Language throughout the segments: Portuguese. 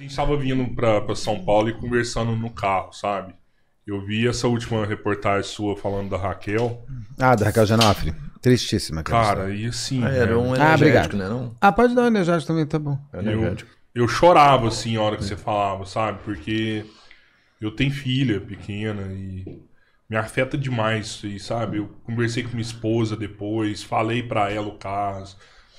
A gente estava vindo para São Paulo e conversando no carro, sabe? Eu vi essa última reportagem sua falando da Raquel. Ah, da Raquel Janofre. Tristíssima. Cara, e assim... Ah, era é, um né? energético, ah, né? Não? Ah, pode dar um energético também, tá bom. É energético. Eu, eu chorava, assim, a hora que você falava, sabe? Porque eu tenho filha pequena e me afeta demais, e, sabe? Eu conversei com minha esposa depois, falei para ela o caso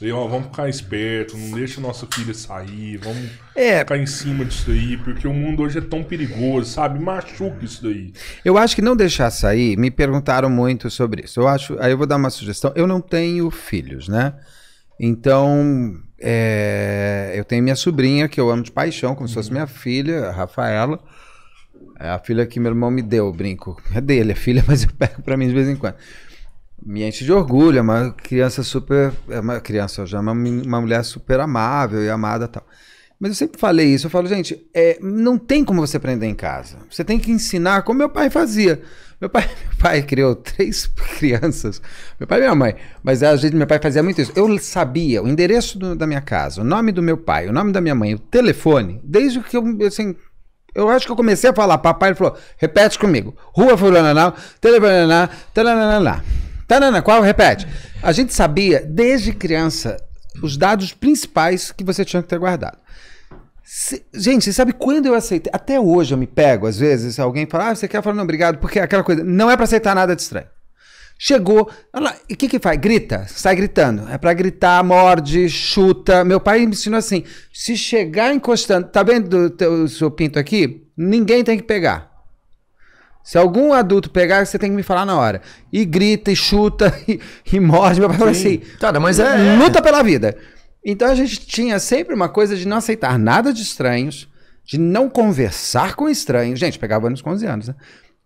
ó, vamos ficar esperto, não deixa o nosso filho sair, vamos é. ficar em cima disso aí, porque o mundo hoje é tão perigoso, sabe? Machuca isso daí. Eu acho que não deixar sair, me perguntaram muito sobre isso. Eu acho, aí eu vou dar uma sugestão. Eu não tenho filhos, né? Então, é, eu tenho minha sobrinha, que eu amo de paixão, como se fosse uhum. minha filha, a Rafaela. É a filha que meu irmão me deu, brinco. É dele, é filha, mas eu pego para mim de vez em quando me enche de orgulho, é uma criança super. É uma criança, já é uma, uma mulher super amável e amada tal. Mas eu sempre falei isso, eu falo, gente, é, não tem como você aprender em casa. Você tem que ensinar como meu pai fazia. Meu pai, meu pai criou três crianças, meu pai e minha mãe. Mas às vezes meu pai fazia muito isso. Eu sabia o endereço do, da minha casa, o nome do meu pai, o nome da minha mãe, o telefone, desde que eu, assim, eu acho que eu comecei a falar, papai ele falou, repete comigo, rua fulana, telefone, tananana. Tanana, qual? Repete. A gente sabia, desde criança, os dados principais que você tinha que ter guardado. Se, gente, você sabe quando eu aceitei? Até hoje eu me pego, às vezes, alguém fala, ah, você quer falar, não, obrigado, porque é aquela coisa, não é para aceitar nada de estranho. Chegou, lá, e o que que faz? Grita, sai gritando. É para gritar, morde, chuta. Meu pai me ensinou assim, se chegar encostando, tá vendo o seu pinto aqui? Ninguém tem que pegar. Se algum adulto pegar, você tem que me falar na hora. E grita, e chuta, e, e morde. Meu pai falou assim: Cara, mas é, é. Luta pela vida. Então a gente tinha sempre uma coisa de não aceitar nada de estranhos, de não conversar com estranhos. Gente, pegava anos com 11 anos, né?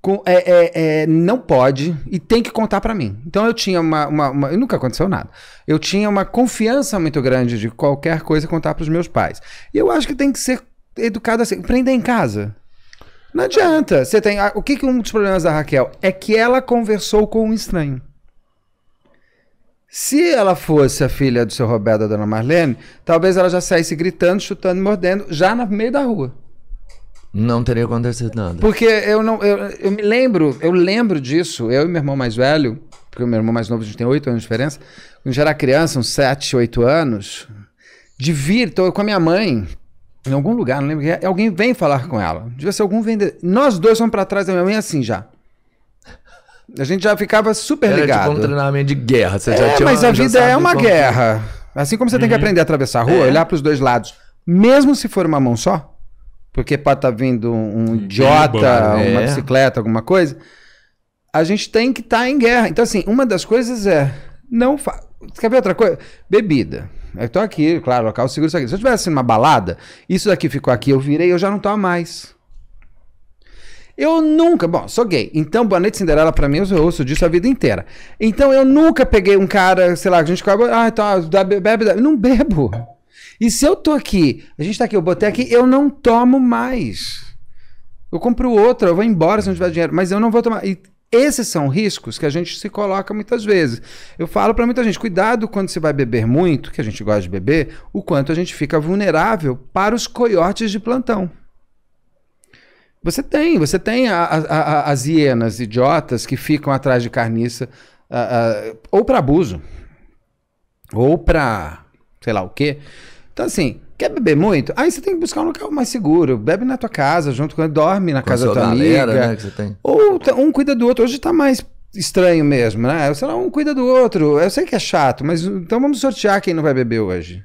Com, é, é, é, não pode e tem que contar para mim. Então eu tinha uma, uma, uma, Nunca aconteceu nada. Eu tinha uma confiança muito grande de qualquer coisa contar para os meus pais. E eu acho que tem que ser educado assim. Prender em casa. Não adianta. Você tem. O que, que um dos problemas da Raquel? É que ela conversou com um estranho. Se ela fosse a filha do seu Roberto da dona Marlene, talvez ela já saísse gritando, chutando mordendo, já no meio da rua. Não teria acontecido nada. Porque eu não. Eu, eu me lembro, eu lembro disso. Eu e meu irmão mais velho, porque o meu irmão mais novo a gente tem 8 anos de diferença, quando já era criança, uns 7, 8 anos, de vir, tô com a minha mãe, em algum lugar, não lembro que é, alguém vem falar com ela. Devia ser algum vendedor. Nós dois fomos para trás da minha mãe assim já. A gente já ficava super Era é, tipo, ligado. Era tipo um treinamento de guerra. Você é, já tinha mas uma, a vida é uma como... guerra. Assim como você uhum. tem que uhum. aprender a atravessar a rua, é. olhar para os dois lados. Mesmo se for uma mão só, porque pode estar tá vindo um hum, idiota, uma é. bicicleta, alguma coisa, a gente tem que estar tá em guerra. Então, assim, uma das coisas é... não fa... Quer ver outra coisa? Bebida. Eu tô aqui, claro, local seguro isso aqui. Se eu tivesse numa balada, isso daqui ficou aqui, eu virei, eu já não tô mais. Eu nunca, bom, sou gay. Então, Boa Noite Cinderela, pra mim, eu ouço disso a vida inteira. Então, eu nunca peguei um cara, sei lá, a gente acaba, ah, então, bebe, bebe, bebe. Não bebo. E se eu tô aqui, a gente tá aqui, eu botei aqui, eu não tomo mais. Eu compro outra, eu vou embora se não tiver dinheiro, mas eu não vou tomar. E esses são riscos que a gente se coloca muitas vezes. Eu falo para muita gente: cuidado quando você vai beber muito, que a gente gosta de beber, o quanto a gente fica vulnerável para os coiotes de plantão. Você tem, você tem a, a, a, as hienas idiotas que ficam atrás de carniça ou para abuso, ou para sei lá o quê. Então, assim, quer beber muito? Aí você tem que buscar um local mais seguro. Bebe na tua casa, junto com dorme na com casa da tua galera, amiga. Né, que você tem. Ou tá, um cuida do outro. Hoje tá mais estranho mesmo, né? Sei lá, um cuida do outro. Eu sei que é chato, mas então vamos sortear quem não vai beber hoje.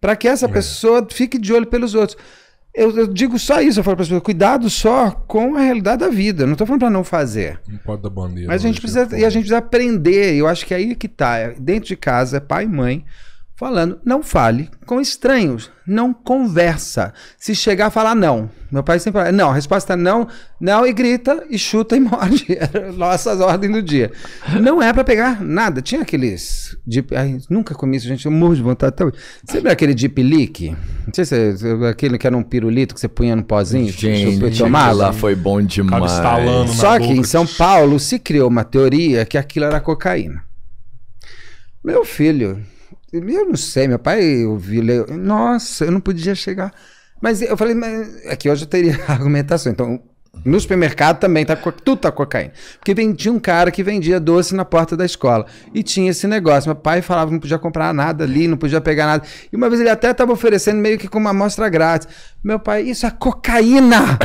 Para que essa é. pessoa fique de olho pelos outros. Eu, eu digo só isso, eu falo para as pessoas, cuidado só com a realidade da vida. Não estou falando para não fazer. Não pode dar bandeira. Mas a gente precisa, e a gente precisa aprender. Eu acho que é aí que tá. É dentro de casa, pai e mãe falando, não fale com estranhos, não conversa. Se chegar a falar não, meu pai sempre fala, não, a resposta é não, não, e grita, e chuta e morde. Nossas ordens do dia. Não é para pegar nada. Tinha aqueles. Deep, ai, nunca comi isso, gente, eu morro de vontade até hoje. Você lembra aquele Deep Leak? Não sei se aquele que era um pirulito que você punha no pozinho, gente, tomava. lá foi bom demais. Só que boca. em São Paulo se criou uma teoria que aquilo era cocaína. Meu filho, eu não sei, meu pai, ouviu vi, nossa, eu não podia chegar. Mas eu falei, mas aqui é hoje eu teria argumentação. Então, no supermercado também tá, tudo tá cocaína. Porque vendia um cara que vendia doce na porta da escola. E tinha esse negócio. Meu pai falava que não podia comprar nada ali, não podia pegar nada. E uma vez ele até estava oferecendo meio que com uma amostra grátis. Meu pai, isso é cocaína!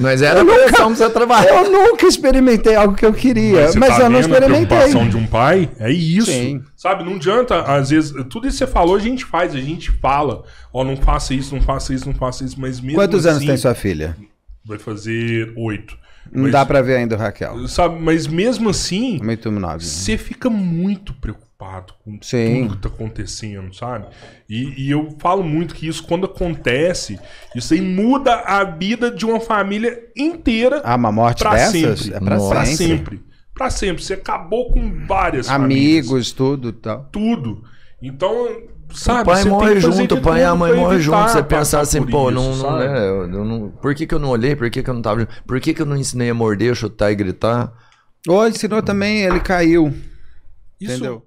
Mas era eu nunca, trabalhar. Eu nunca experimentei algo que eu queria. Mas, mas tá eu não experimentei. A preocupação de um pai é isso. Sim. Sabe, não adianta, às vezes, tudo isso que você falou, a gente faz, a gente fala. Ó, oh, não faça isso, não faça isso, não faça isso, mas mesmo. Quantos assim, anos tem sua filha? Vai fazer oito. Não mas, dá para ver ainda, Raquel. Sabe, mas mesmo assim. Muito nove. Né? Você fica muito preocupado preocupado com Sim. tudo que tá acontecendo, sabe? E, e, eu falo muito que isso, quando acontece, isso aí muda a vida de uma família inteira. Ah, uma morte pra dessas? sempre. É pra, pra sempre. Pra sempre. Você acabou com várias Amigos, famílias. tudo tal. Tudo. Então, Sabe, o pai morre junto, o pai e a mãe morrem junto. Você pensar assim, pô, não, não, né, eu, eu, não, por que, que eu não olhei? Por que, que eu não tava. Por que, que eu não ensinei a morder, chutar e gritar? Ou ensinou também, ele caiu. Isso, entendeu?